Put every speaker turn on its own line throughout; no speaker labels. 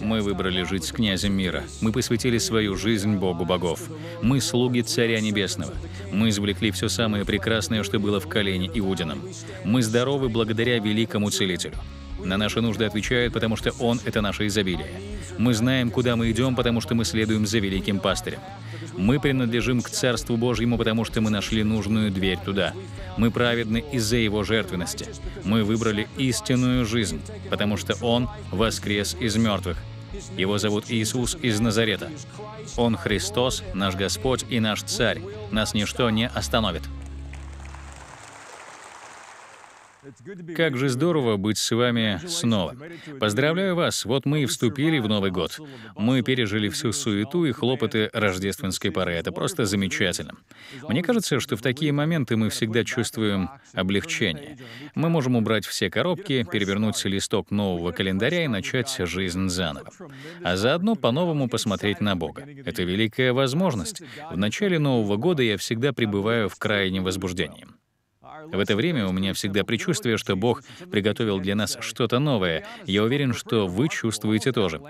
Мы выбрали жить с князем мира. Мы посвятили свою жизнь Богу богов. Мы слуги Царя Небесного. Мы извлекли все самое прекрасное, что было в колене Иудином. Мы здоровы благодаря великому Целителю. На наши нужды отвечает, потому что Он — это наше изобилие. Мы знаем, куда мы идем, потому что мы следуем за великим пастырем. Мы принадлежим к Царству Божьему, потому что мы нашли нужную дверь туда. Мы праведны из-за Его жертвенности. Мы выбрали истинную жизнь, потому что Он воскрес из мертвых. Его зовут Иисус из Назарета. Он Христос, наш Господь и наш Царь. Нас ничто не остановит. Как же здорово быть с вами снова. Поздравляю вас, вот мы и вступили в Новый год. Мы пережили всю суету и хлопоты рождественской поры. Это просто замечательно. Мне кажется, что в такие моменты мы всегда чувствуем облегчение. Мы можем убрать все коробки, перевернуть листок нового календаря и начать жизнь заново. А заодно по-новому посмотреть на Бога. Это великая возможность. В начале Нового года я всегда пребываю в крайнем возбуждении. В это время у меня всегда предчувствие, что Бог приготовил для нас что-то новое. Я уверен, что вы чувствуете тоже.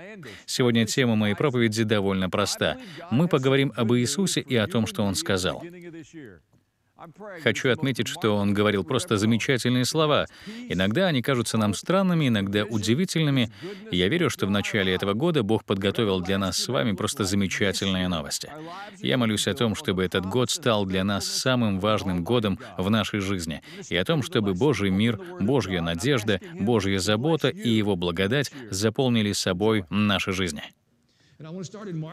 Сегодня тема моей проповеди довольно проста. Мы поговорим об Иисусе и о том, что Он сказал. Хочу отметить, что он говорил просто замечательные слова. Иногда они кажутся нам странными, иногда удивительными. И я верю, что в начале этого года Бог подготовил для нас с вами просто замечательные новости. Я молюсь о том, чтобы этот год стал для нас самым важным годом в нашей жизни, и о том, чтобы Божий мир, Божья надежда, Божья забота и Его благодать заполнили собой наши жизни.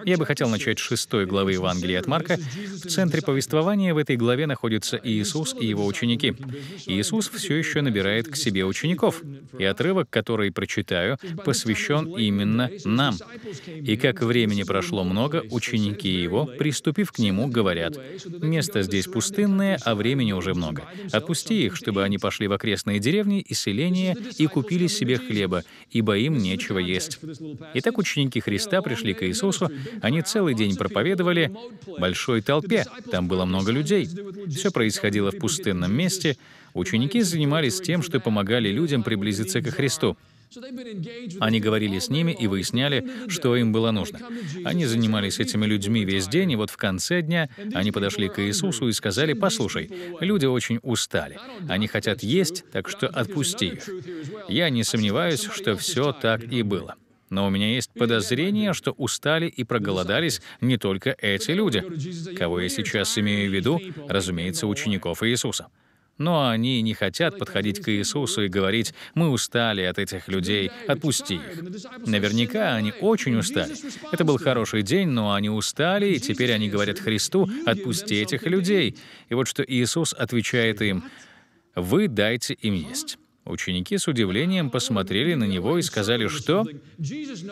Я бы хотел начать с шестой главы Евангелия от Марка. В центре повествования в этой главе находятся Иисус и его ученики. Иисус все еще набирает к себе учеников, и отрывок, который прочитаю, посвящен именно нам. «И как времени прошло много, ученики его, приступив к нему, говорят, «Место здесь пустынное, а времени уже много. Отпусти их, чтобы они пошли в окрестные деревни и селения и купили себе хлеба, ибо им нечего есть». Итак, ученики Христа пришли к Иисусу, они целый день проповедовали большой толпе, там было много людей. Все происходило в пустынном месте, ученики занимались тем, что помогали людям приблизиться ко Христу. Они говорили с ними и выясняли, что им было нужно. Они занимались этими людьми весь день, и вот в конце дня они подошли к Иисусу и сказали, «Послушай, люди очень устали. Они хотят есть, так что отпусти их». Я не сомневаюсь, что все так и было. Но у меня есть подозрение, что устали и проголодались не только эти люди, кого я сейчас имею в виду, разумеется, учеников Иисуса. Но они не хотят подходить к Иисусу и говорить, «Мы устали от этих людей, отпусти их». Наверняка они очень устали. Это был хороший день, но они устали, и теперь они говорят Христу, «Отпусти этих людей». И вот что Иисус отвечает им, «Вы дайте им есть». Ученики с удивлением посмотрели на него и сказали, что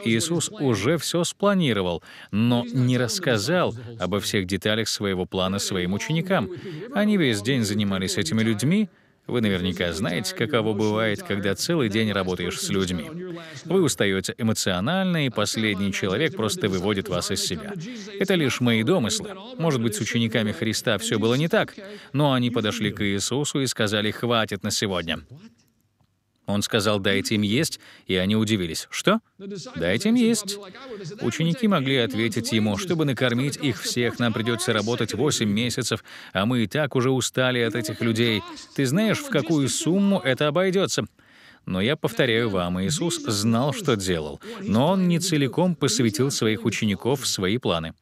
Иисус уже все спланировал, но не рассказал обо всех деталях своего плана своим ученикам. Они весь день занимались этими людьми, вы наверняка знаете, каково бывает, когда целый день работаешь с людьми. Вы устаете эмоционально, и последний человек просто выводит вас из себя. Это лишь мои домыслы. Может быть, с учениками Христа все было не так, но они подошли к Иисусу и сказали «хватит на сегодня». Он сказал, дайте им есть, и они удивились. Что? Дайте им есть. Ученики могли ответить ему, чтобы накормить их всех, нам придется работать 8 месяцев, а мы и так уже устали от этих людей. Ты знаешь, в какую сумму это обойдется? Но я повторяю вам, Иисус знал, что делал, но Он не целиком посвятил своих учеников в свои планы.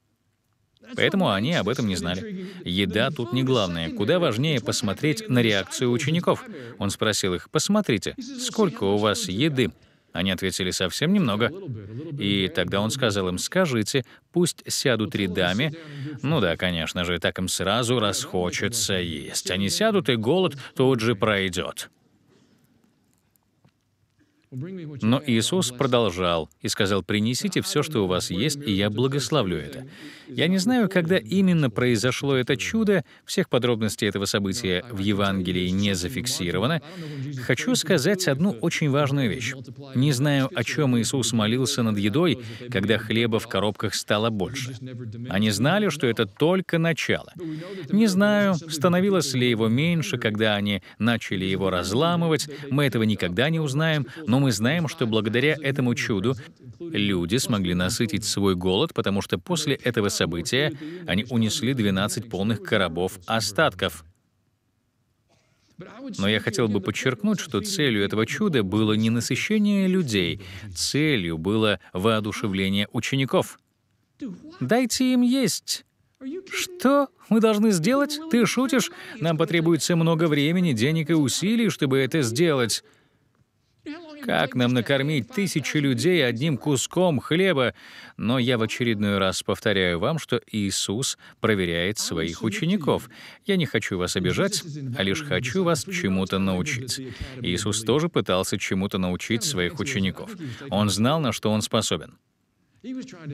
Поэтому они об этом не знали. Еда тут не главное. Куда важнее посмотреть на реакцию учеников. Он спросил их, посмотрите, сколько у вас еды? Они ответили совсем немного. И тогда он сказал им, скажите, пусть сядут рядами. Ну да, конечно же, так им сразу расхочется есть. Они сядут, и голод тут же пройдет. Но Иисус продолжал и сказал, «Принесите все, что у вас есть, и я благословлю это». Я не знаю, когда именно произошло это чудо, всех подробностей этого события в Евангелии не зафиксировано. Хочу сказать одну очень важную вещь. Не знаю, о чем Иисус молился над едой, когда хлеба в коробках стало больше. Они знали, что это только начало. Не знаю, становилось ли его меньше, когда они начали его разламывать, мы этого никогда не узнаем, но мы знаем, что благодаря этому чуду люди смогли насытить свой голод, потому что после этого события они унесли 12 полных коробов остатков. Но я хотел бы подчеркнуть, что целью этого чуда было не насыщение людей, целью было воодушевление учеников. «Дайте им есть!» Что мы должны сделать? Ты шутишь? Нам потребуется много времени, денег и усилий, чтобы это сделать. Как нам накормить тысячи людей одним куском хлеба? Но я в очередной раз повторяю вам, что Иисус проверяет своих учеников. Я не хочу вас обижать, а лишь хочу вас чему-то научить. Иисус тоже пытался чему-то научить своих учеников. Он знал, на что он способен.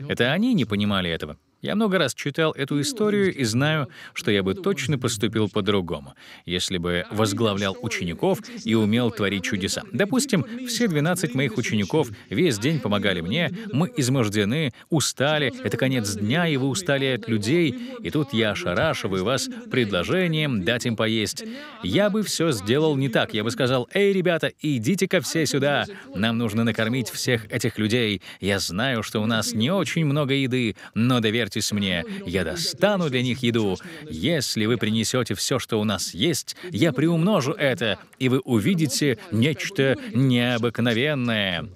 Это они не понимали этого. Я много раз читал эту ну, историю и знаю, что я бы точно поступил по-другому, если бы а возглавлял учеников и умел творить чудеса. Допустим, все 12 моих учеников весь день помогали мне, мы измождены, устали, это конец дня, и вы устали от людей, и тут я ошарашиваю вас предложением дать им поесть. Я бы все сделал не так, я бы сказал, «Эй, ребята, идите-ка а все сюда, нам нужно накормить всех этих людей. Я знаю, что у нас не очень много еды, но доверьтесь доверьтесь мне, я достану для них еду. Если вы принесете все, что у нас есть, я приумножу это, и вы увидите нечто необыкновенное».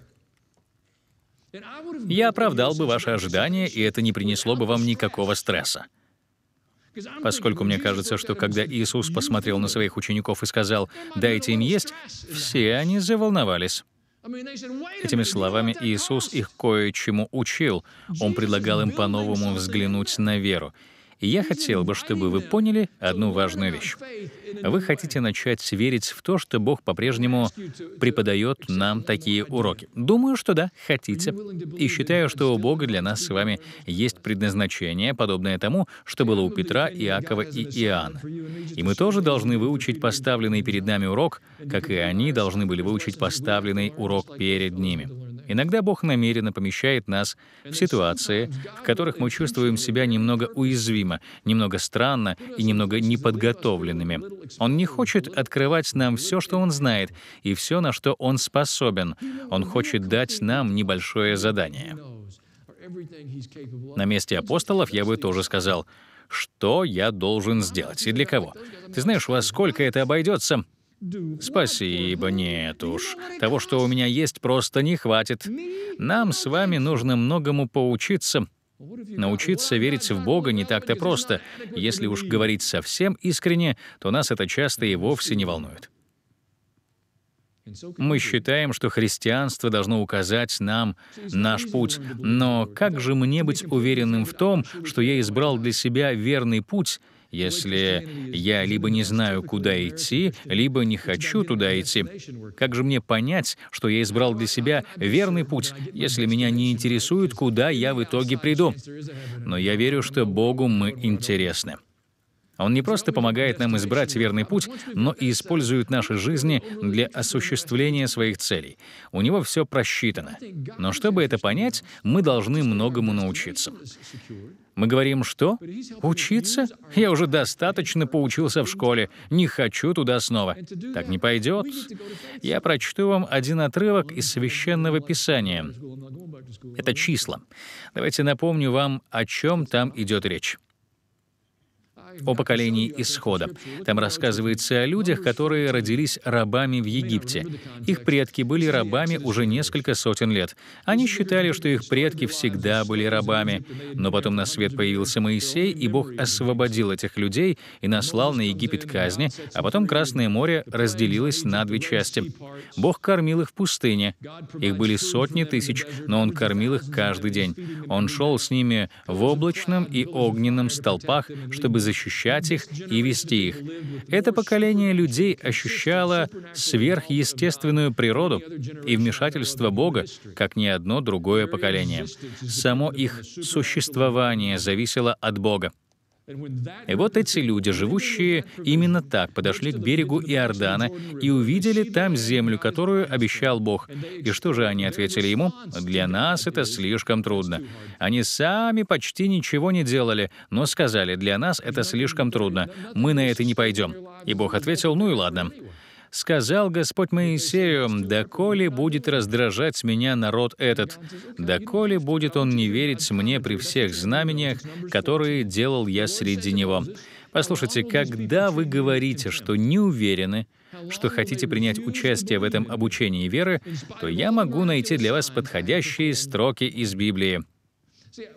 Я оправдал бы ваши ожидания, и это не принесло бы вам никакого стресса. Поскольку мне кажется, что когда Иисус посмотрел на своих учеников и сказал «дайте им есть», все они заволновались. Этими словами Иисус их кое-чему учил. Он предлагал им по-новому взглянуть на веру. Я хотел бы, чтобы вы поняли одну важную вещь. Вы хотите начать верить в то, что Бог по-прежнему преподает нам такие уроки? Думаю, что да, хотите. И считаю, что у Бога для нас с вами есть предназначение, подобное тому, что было у Петра, Иакова и Иоанна. И мы тоже должны выучить поставленный перед нами урок, как и они должны были выучить поставленный урок перед ними. Иногда Бог намеренно помещает нас в ситуации, в которых мы чувствуем себя немного уязвимо, немного странно и немного неподготовленными. Он не хочет открывать нам все, что Он знает, и все, на что Он способен. Он хочет дать нам небольшое задание. На месте апостолов я бы тоже сказал, что я должен сделать и для кого. Ты знаешь, во сколько это обойдется? Спасибо, нет уж. Того, что у меня есть, просто не хватит. Нам с вами нужно многому поучиться. Научиться верить в Бога не так-то просто. Если уж говорить совсем искренне, то нас это часто и вовсе не волнует. Мы считаем, что христианство должно указать нам наш путь. Но как же мне быть уверенным в том, что я избрал для себя верный путь, если я либо не знаю, куда идти, либо не хочу туда идти? Как же мне понять, что я избрал для себя верный путь, если меня не интересует, куда я в итоге приду? Но я верю, что Богу мы интересны. Он не просто помогает нам избрать верный путь, но и использует наши жизни для осуществления своих целей. У него все просчитано. Но чтобы это понять, мы должны многому научиться. Мы говорим, что? Учиться? Я уже достаточно поучился в школе, не хочу туда снова. Так не пойдет. Я прочту вам один отрывок из Священного Писания. Это числа. Давайте напомню вам, о чем там идет речь о поколении Исхода. Там рассказывается о людях, которые родились рабами в Египте. Их предки были рабами уже несколько сотен лет. Они считали, что их предки всегда были рабами. Но потом на свет появился Моисей, и Бог освободил этих людей и наслал на Египет казни, а потом Красное море разделилось на две части. Бог кормил их в пустыне. Их были сотни тысяч, но Он кормил их каждый день. Он шел с ними в облачном и огненном столпах, чтобы защитить ощущать их и вести их. Это поколение людей ощущало сверхъестественную природу и вмешательство Бога, как ни одно другое поколение. Само их существование зависело от Бога. И вот эти люди, живущие именно так, подошли к берегу Иордана и увидели там землю, которую обещал Бог. И что же они ответили ему? «Для нас это слишком трудно». Они сами почти ничего не делали, но сказали, «Для нас это слишком трудно, мы на это не пойдем». И Бог ответил, «Ну и ладно» сказал Господь Моисею, «Доколе будет раздражать меня народ этот, доколе будет он не верить мне при всех знамениях, которые делал я среди него». Послушайте, когда вы говорите, что не уверены, что хотите принять участие в этом обучении веры, то я могу найти для вас подходящие строки из Библии.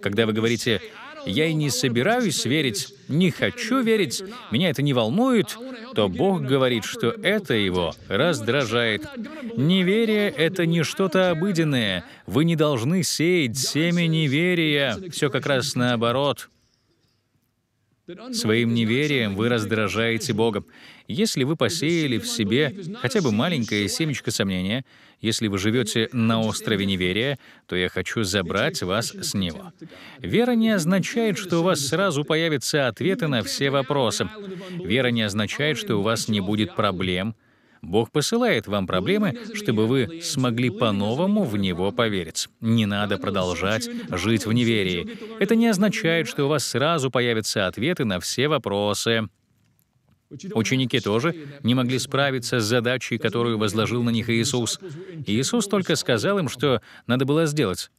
Когда вы говорите я и не собираюсь верить, не хочу верить, меня это не волнует, то Бог говорит, что это его раздражает. Неверие — это не что-то обыденное. Вы не должны сеять семя неверия. Все как раз наоборот. Своим неверием вы раздражаете Бога. Если вы посеяли в себе хотя бы маленькое семечко сомнения, если вы живете на острове неверия, то я хочу забрать вас с него. Вера не означает, что у вас сразу появятся ответы на все вопросы. Вера не означает, что у вас не будет проблем — Бог посылает вам проблемы, чтобы вы смогли по-новому в Него поверить. Не надо продолжать жить в неверии. Это не означает, что у вас сразу появятся ответы на все вопросы. Ученики тоже не могли справиться с задачей, которую возложил на них Иисус. Иисус только сказал им, что надо было сделать.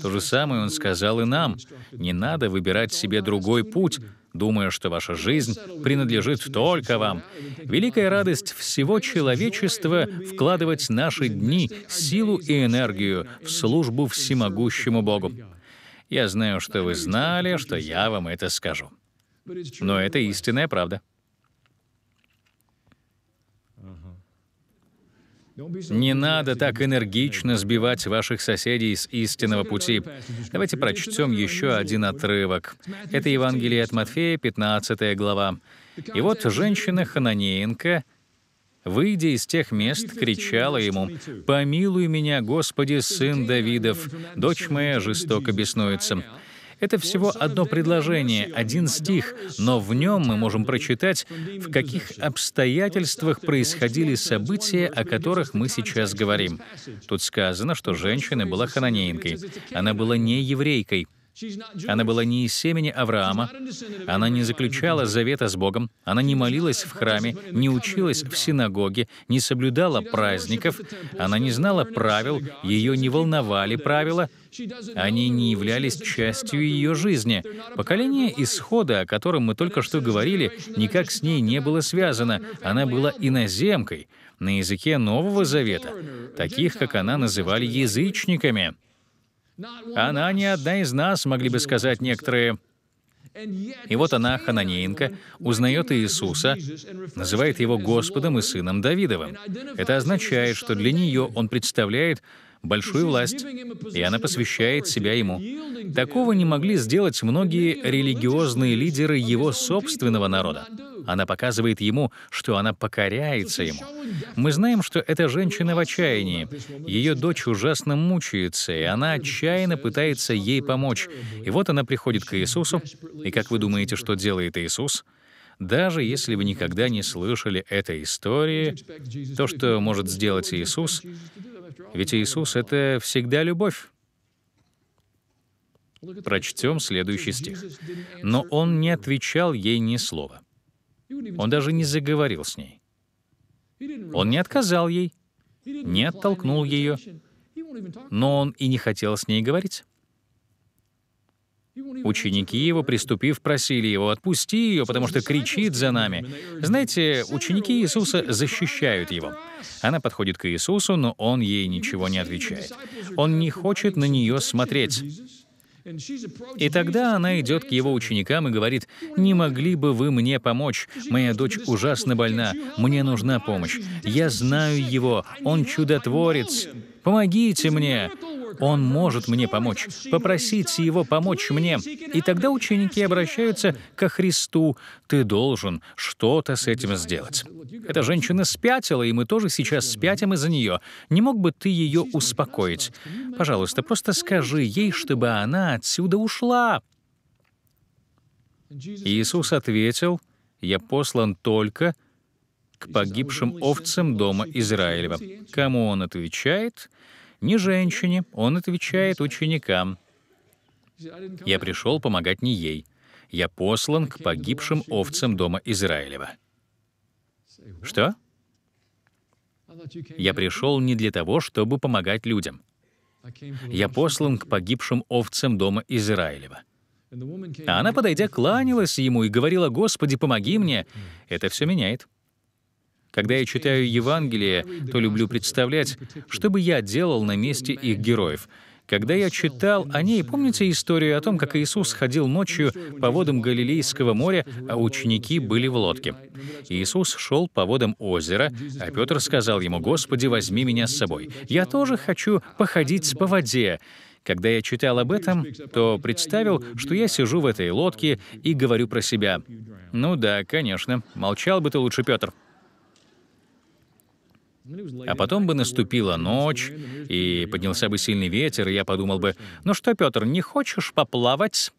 То же самое Он сказал и нам. Не надо выбирать себе другой путь, думая, что ваша жизнь принадлежит только вам. Великая радость всего человечества — вкладывать наши дни, силу и энергию в службу всемогущему Богу. Я знаю, что вы знали, что я вам это скажу. Но это истинная правда. Не надо так энергично сбивать ваших соседей с истинного пути. Давайте прочтем еще один отрывок. Это Евангелие от Матфея, 15 глава. И вот женщина Хананеенко, выйдя из тех мест, кричала ему, «Помилуй меня, Господи, сын Давидов, дочь моя жестоко беснуется». Это всего одно предложение, один стих, но в нем мы можем прочитать, в каких обстоятельствах происходили события, о которых мы сейчас говорим. Тут сказано, что женщина была хананеймкой. Она была не еврейкой. Она была не из семени Авраама, она не заключала завета с Богом, она не молилась в храме, не училась в синагоге, не соблюдала праздников, она не знала правил, ее не волновали правила — они не являлись частью ее жизни. Поколение исхода, о котором мы только что говорили, никак с ней не было связано. Она была иноземкой на языке Нового Завета, таких, как она называли язычниками. Она не одна из нас, могли бы сказать некоторые. И вот она, хананеинка узнает Иисуса, называет его Господом и Сыном Давидовым. Это означает, что для нее он представляет большую власть, и она посвящает себя ему. Такого не могли сделать многие религиозные лидеры его собственного народа. Она показывает ему, что она покоряется ему. Мы знаем, что эта женщина в отчаянии. Ее дочь ужасно мучается, и она отчаянно пытается ей помочь. И вот она приходит к Иисусу. И как вы думаете, что делает Иисус? — даже если вы никогда не слышали этой истории, то, что может сделать Иисус, ведь Иисус — это всегда любовь. Прочтем следующий стих. «Но он не отвечал ей ни слова. Он даже не заговорил с ней. Он не отказал ей, не оттолкнул ее, но он и не хотел с ней говорить. Ученики его, приступив, просили его, отпусти ее, потому что кричит за нами. Знаете, ученики Иисуса защищают его. Она подходит к Иисусу, но он ей ничего не отвечает. Он не хочет на нее смотреть. И тогда она идет к его ученикам и говорит, «Не могли бы вы мне помочь? Моя дочь ужасно больна, мне нужна помощь. Я знаю его, он чудотворец. Помогите мне!» Он может мне помочь. Попросите его помочь мне. И тогда ученики обращаются ко Христу. Ты должен что-то с этим сделать. Эта женщина спятила, и мы тоже сейчас спятим из-за нее. Не мог бы ты ее успокоить? Пожалуйста, просто скажи ей, чтобы она отсюда ушла. Иисус ответил, «Я послан только к погибшим овцам дома Израилева». Кому он отвечает? не женщине. Он отвечает ученикам. «Я пришел помогать не ей. Я послан к погибшим овцам дома Израилева». Что? Я пришел не для того, чтобы помогать людям. Я послан к погибшим овцам дома Израилева. А она, подойдя, кланялась ему и говорила, «Господи, помоги мне!» Это все меняет. Когда я читаю Евангелие, то люблю представлять, что бы я делал на месте их героев. Когда я читал о ней, помните историю о том, как Иисус ходил ночью по водам Галилейского моря, а ученики были в лодке? Иисус шел по водам озера, а Петр сказал ему, «Господи, возьми меня с собой. Я тоже хочу походить по воде». Когда я читал об этом, то представил, что я сижу в этой лодке и говорю про себя. «Ну да, конечно. Молчал бы ты лучше, Петр». А потом бы наступила ночь, и поднялся бы сильный ветер, и я подумал бы, ну что, Петр, не хочешь поплавать?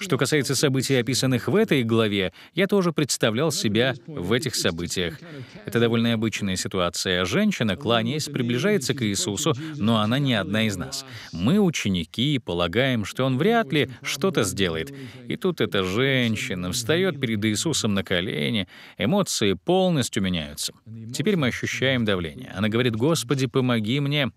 Что касается событий, описанных в этой главе, я тоже представлял себя в этих событиях. Это довольно обычная ситуация. Женщина, кланяясь, приближается к Иисусу, но она не одна из нас. Мы, ученики, и полагаем, что он вряд ли что-то сделает. И тут эта женщина встает перед Иисусом на колени, эмоции полностью меняются. Теперь мы ощущаем давление. Она говорит, «Господи, помоги мне».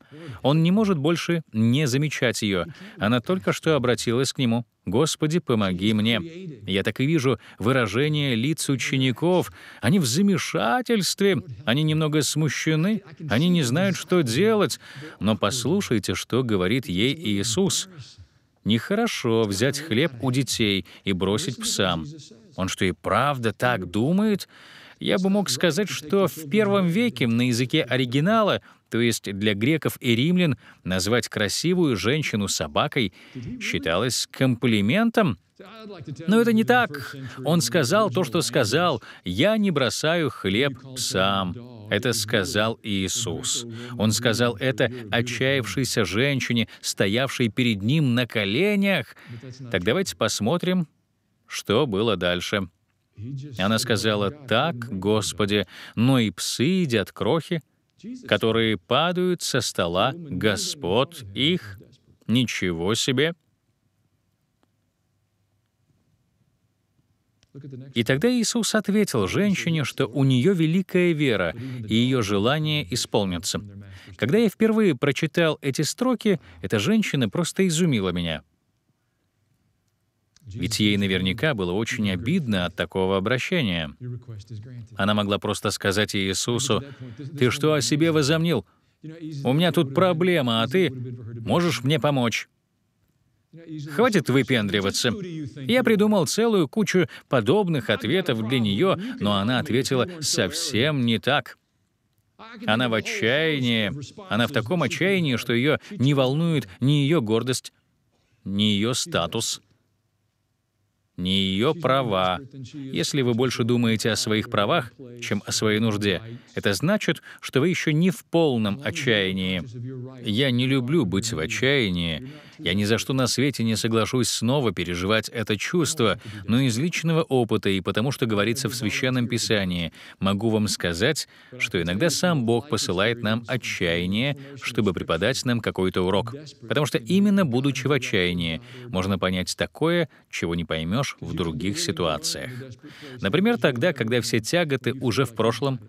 Он не может больше не замечать ее. Она только что обратилась к нему. «Господи, помоги мне». Я так и вижу выражение лиц учеников. Они в замешательстве, они немного смущены, они не знают, что делать. Но послушайте, что говорит ей Иисус. «Нехорошо взять хлеб у детей и бросить псам». Он что, и правда так думает? я бы мог сказать, что в первом веке на языке оригинала, то есть для греков и римлян, назвать красивую женщину собакой считалось комплиментом, но это не так. Он сказал то, что сказал. «Я не бросаю хлеб сам. Это сказал Иисус. Он сказал это отчаявшейся женщине, стоявшей перед ним на коленях. Так давайте посмотрим, что было дальше. И Она сказала, «Так, Господи, но ну и псы едят крохи, которые падают со стола господ их». Ничего себе! И тогда Иисус ответил женщине, что у нее великая вера, и ее желание исполнится. Когда я впервые прочитал эти строки, эта женщина просто изумила меня — ведь ей наверняка было очень обидно от такого обращения. Она могла просто сказать Иисусу, «Ты что о себе возомнил? У меня тут проблема, а ты можешь мне помочь?» Хватит выпендриваться. Я придумал целую кучу подобных ответов для нее, но она ответила совсем не так. Она в отчаянии. Она в таком отчаянии, что ее не волнует ни ее гордость, ни ее статус не ее права. Если вы больше думаете о своих правах, чем о своей нужде, это значит, что вы еще не в полном отчаянии. Я не люблю быть в отчаянии, я ни за что на свете не соглашусь снова переживать это чувство, но из личного опыта и потому, что говорится в Священном Писании, могу вам сказать, что иногда сам Бог посылает нам отчаяние, чтобы преподать нам какой-то урок. Потому что именно будучи в отчаянии, можно понять такое, чего не поймешь в других ситуациях. Например, тогда, когда все тяготы уже в прошлом,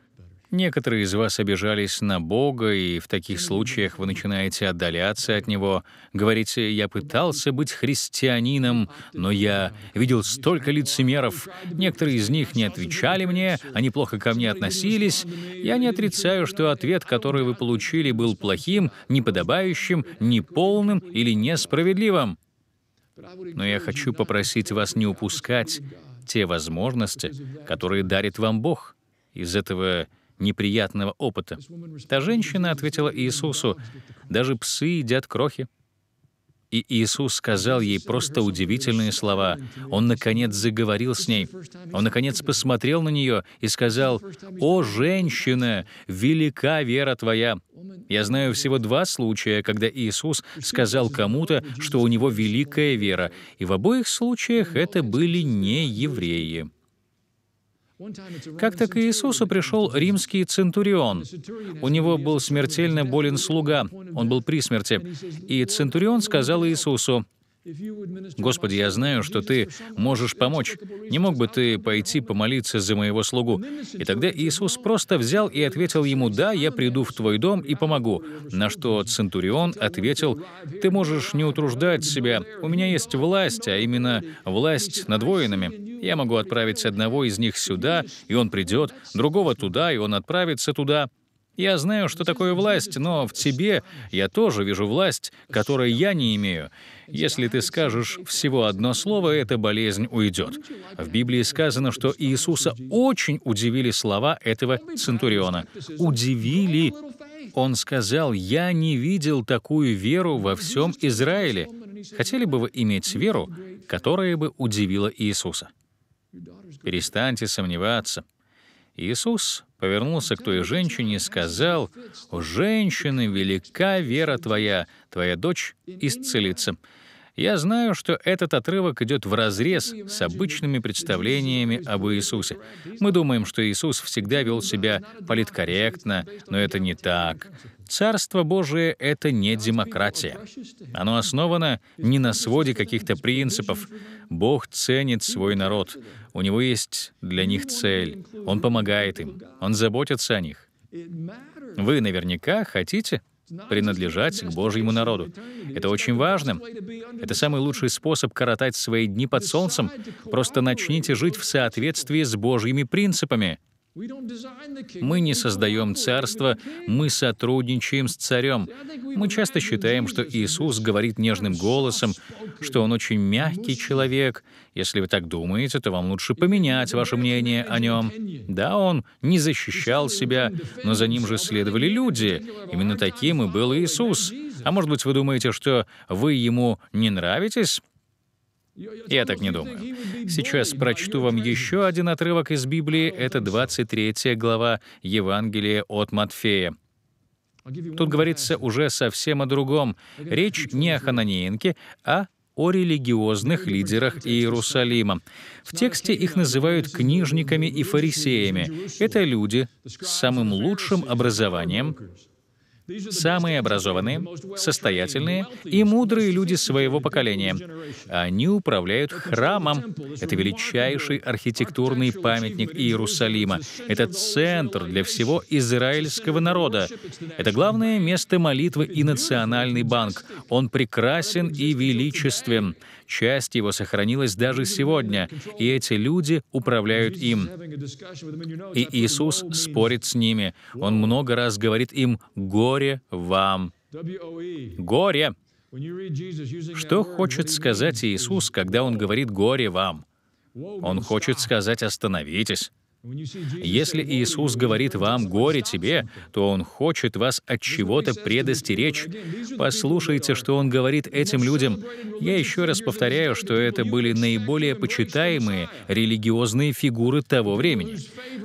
Некоторые из вас обижались на Бога, и в таких случаях вы начинаете отдаляться от Него. Говорите, я пытался быть христианином, но я видел столько лицемеров. Некоторые из них не отвечали мне, они плохо ко мне относились. Я не отрицаю, что ответ, который вы получили, был плохим, неподобающим, неполным или несправедливым. Но я хочу попросить вас не упускать те возможности, которые дарит вам Бог. Из этого неприятного опыта. Та женщина ответила Иисусу, «Даже псы едят крохи». И Иисус сказал ей просто удивительные слова. Он, наконец, заговорил с ней. Он, наконец, посмотрел на нее и сказал, «О, женщина, велика вера твоя!» Я знаю всего два случая, когда Иисус сказал кому-то, что у него великая вера, и в обоих случаях это были не евреи. Как-то к Иисусу пришел римский центурион. У него был смертельно болен слуга, он был при смерти. И центурион сказал Иисусу, «Господи, я знаю, что Ты можешь помочь. Не мог бы Ты пойти помолиться за моего слугу?» И тогда Иисус просто взял и ответил ему, «Да, я приду в Твой дом и помогу». На что Центурион ответил, «Ты можешь не утруждать себя. У меня есть власть, а именно власть над воинами». Я могу отправить одного из них сюда, и он придет, другого туда, и он отправится туда. Я знаю, что такое власть, но в тебе я тоже вижу власть, которой я не имею. Если ты скажешь всего одно слово, эта болезнь уйдет. В Библии сказано, что Иисуса очень удивили слова этого центуриона. Удивили. Он сказал, «Я не видел такую веру во всем Израиле». Хотели бы вы иметь веру, которая бы удивила Иисуса? Перестаньте сомневаться. Иисус повернулся к той женщине и сказал, «Женщина, велика вера твоя, твоя дочь исцелится». Я знаю, что этот отрывок идет вразрез с обычными представлениями об Иисусе. Мы думаем, что Иисус всегда вел себя политкорректно, но это не так. Царство Божие — это не демократия. Оно основано не на своде каких-то принципов. Бог ценит свой народ. У Него есть для них цель. Он помогает им. Он заботится о них. Вы наверняка хотите принадлежать к Божьему народу. Это очень важно. Это самый лучший способ коротать свои дни под солнцем. Просто начните жить в соответствии с Божьими принципами. Мы не создаем царство, мы сотрудничаем с царем. Мы часто считаем, что Иисус говорит нежным голосом, что он очень мягкий человек. Если вы так думаете, то вам лучше поменять ваше мнение о нем. Да, он не защищал себя, но за ним же следовали люди. Именно таким и был Иисус. А может быть, вы думаете, что вы ему не нравитесь? Я так не думаю. Сейчас прочту вам еще один отрывок из Библии. Это 23 глава Евангелия от Матфея. Тут говорится уже совсем о другом. Речь не о хананиенке, а о религиозных лидерах Иерусалима. В тексте их называют книжниками и фарисеями. Это люди с самым лучшим образованием, Самые образованные, состоятельные и мудрые люди своего поколения. Они управляют храмом. Это величайший архитектурный памятник Иерусалима. Это центр для всего израильского народа. Это главное место молитвы и национальный банк. Он прекрасен и величествен часть его сохранилась даже сегодня, и эти люди управляют им. И Иисус спорит с ними. Он много раз говорит им «Горе вам». Горе! Что хочет сказать Иисус, когда Он говорит «Горе вам»? Он хочет сказать «Остановитесь». Если Иисус говорит вам «горе тебе», то Он хочет вас от чего-то предостеречь. Послушайте, что Он говорит этим людям. Я еще раз повторяю, что это были наиболее почитаемые религиозные фигуры того времени.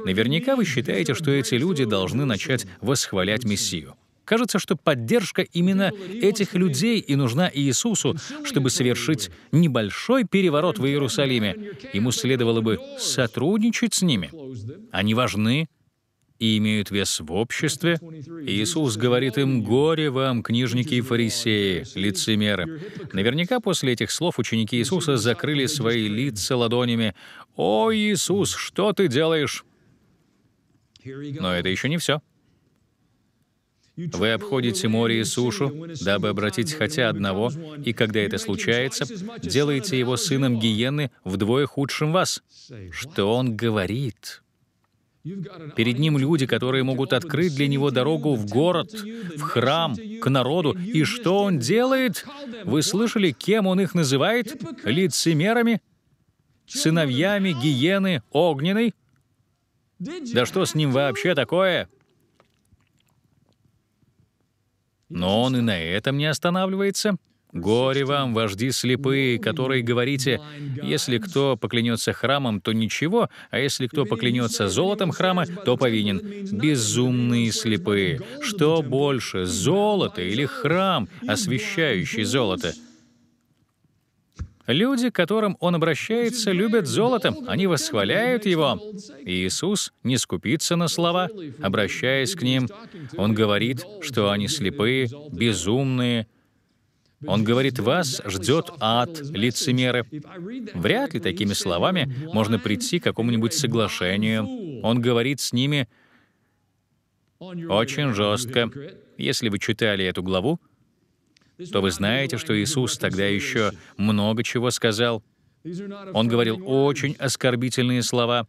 Наверняка вы считаете, что эти люди должны начать восхвалять Мессию. Кажется, что поддержка именно этих людей и нужна Иисусу, чтобы совершить небольшой переворот в Иерусалиме. Ему следовало бы сотрудничать с ними. Они важны и имеют вес в обществе. Иисус говорит им, «Горе вам, книжники и фарисеи, лицемеры». Наверняка после этих слов ученики Иисуса закрыли свои лица ладонями. «О, Иисус, что ты делаешь?» Но это еще не все. Вы обходите море и сушу, дабы обратить хотя одного, и когда это случается, делаете его сыном гиены вдвое худшим вас. Что он говорит? Перед ним люди, которые могут открыть для него дорогу в город, в храм, к народу. И что он делает? Вы слышали, кем он их называет? Лицемерами? Сыновьями гиены огненной? Да что с ним вообще такое? Но он и на этом не останавливается. «Горе вам, вожди слепые, которые говорите, если кто поклянется храмом, то ничего, а если кто поклянется золотом храма, то повинен. Безумные слепые. Что больше, золото или храм, освещающий золото?» Люди, к которым он обращается, любят золото, они восхваляют его. И Иисус не скупится на слова, обращаясь к ним. Он говорит, что они слепые, безумные, он говорит, вас ждет ад, лицемеры. Вряд ли такими словами можно прийти к какому-нибудь соглашению. Он говорит с ними очень жестко. Если вы читали эту главу, то вы знаете, что Иисус тогда еще много чего сказал. Он говорил очень оскорбительные слова.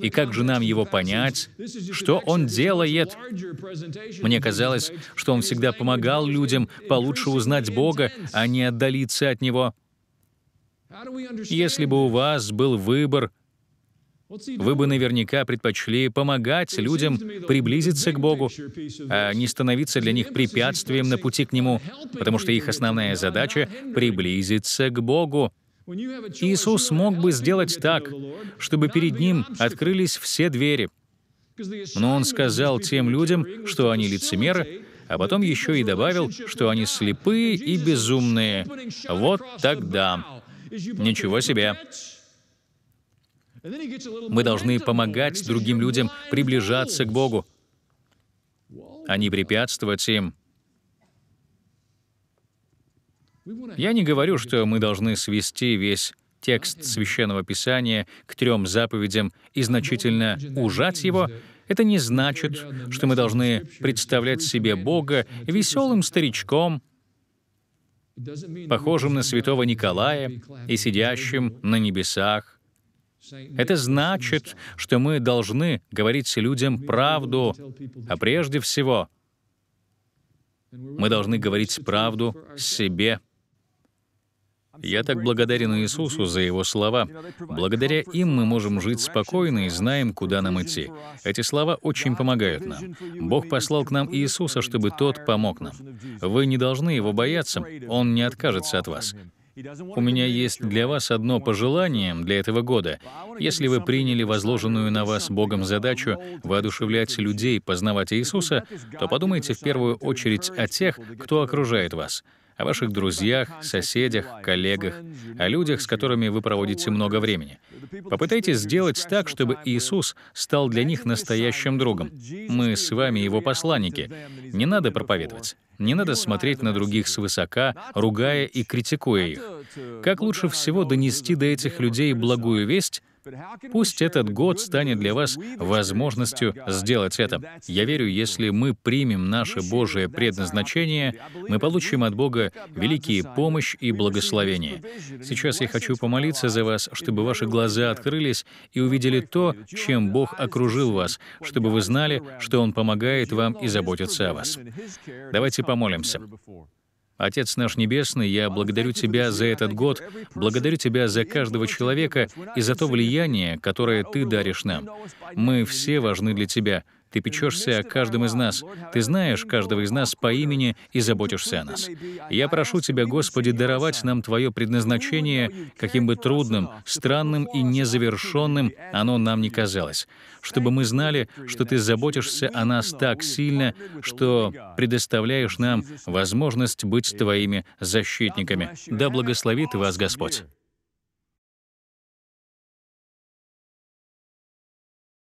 И как же нам его понять? Что он делает? Мне казалось, что он всегда помогал людям получше узнать Бога, а не отдалиться от Него. Если бы у вас был выбор — вы бы наверняка предпочли помогать людям приблизиться к Богу, а не становиться для них препятствием на пути к Нему, потому что их основная задача — приблизиться к Богу. Иисус мог бы сделать так, чтобы перед Ним открылись все двери. Но Он сказал тем людям, что они лицемеры, а потом еще и добавил, что они слепые и безумные. Вот тогда. Ничего себе. Мы должны помогать другим людям приближаться к Богу, а не препятствовать им. Я не говорю, что мы должны свести весь текст Священного Писания к трем заповедям и значительно ужать его, это не значит, что мы должны представлять себе Бога веселым старичком, похожим на святого Николая и сидящим на небесах. Это значит, что мы должны говорить людям правду, а прежде всего мы должны говорить правду себе. Я так благодарен Иисусу за Его слова. Благодаря им мы можем жить спокойно и знаем, куда нам идти. Эти слова очень помогают нам. Бог послал к нам Иисуса, чтобы Тот помог нам. Вы не должны Его бояться, Он не откажется от вас. У меня есть для вас одно пожелание для этого года. Если вы приняли возложенную на вас Богом задачу воодушевлять людей познавать Иисуса, то подумайте в первую очередь о тех, кто окружает вас — о ваших друзьях, соседях, коллегах, о людях, с которыми вы проводите много времени. Попытайтесь сделать так, чтобы Иисус стал для них настоящим другом. Мы с вами его посланники. Не надо проповедовать. Не надо смотреть на других свысока, ругая и критикуя их. Как лучше всего донести до этих людей благую весть, Пусть этот год станет для вас возможностью сделать это. Я верю, если мы примем наше Божие предназначение, мы получим от Бога великие помощь и благословение. Сейчас я хочу помолиться за вас, чтобы ваши глаза открылись и увидели то, чем Бог окружил вас, чтобы вы знали, что Он помогает вам и заботится о вас. Давайте помолимся. Отец наш Небесный, я благодарю Тебя за этот год, благодарю Тебя за каждого человека и за то влияние, которое Ты даришь нам. Мы все важны для Тебя. Ты печешься о каждом из нас. Ты знаешь каждого из нас по имени и заботишься о нас. Я прошу Тебя, Господи, даровать нам Твое предназначение, каким бы трудным, странным и незавершенным оно нам не казалось, чтобы мы знали, что Ты заботишься о нас так сильно, что предоставляешь нам возможность быть Твоими защитниками. Да благословит вас Господь.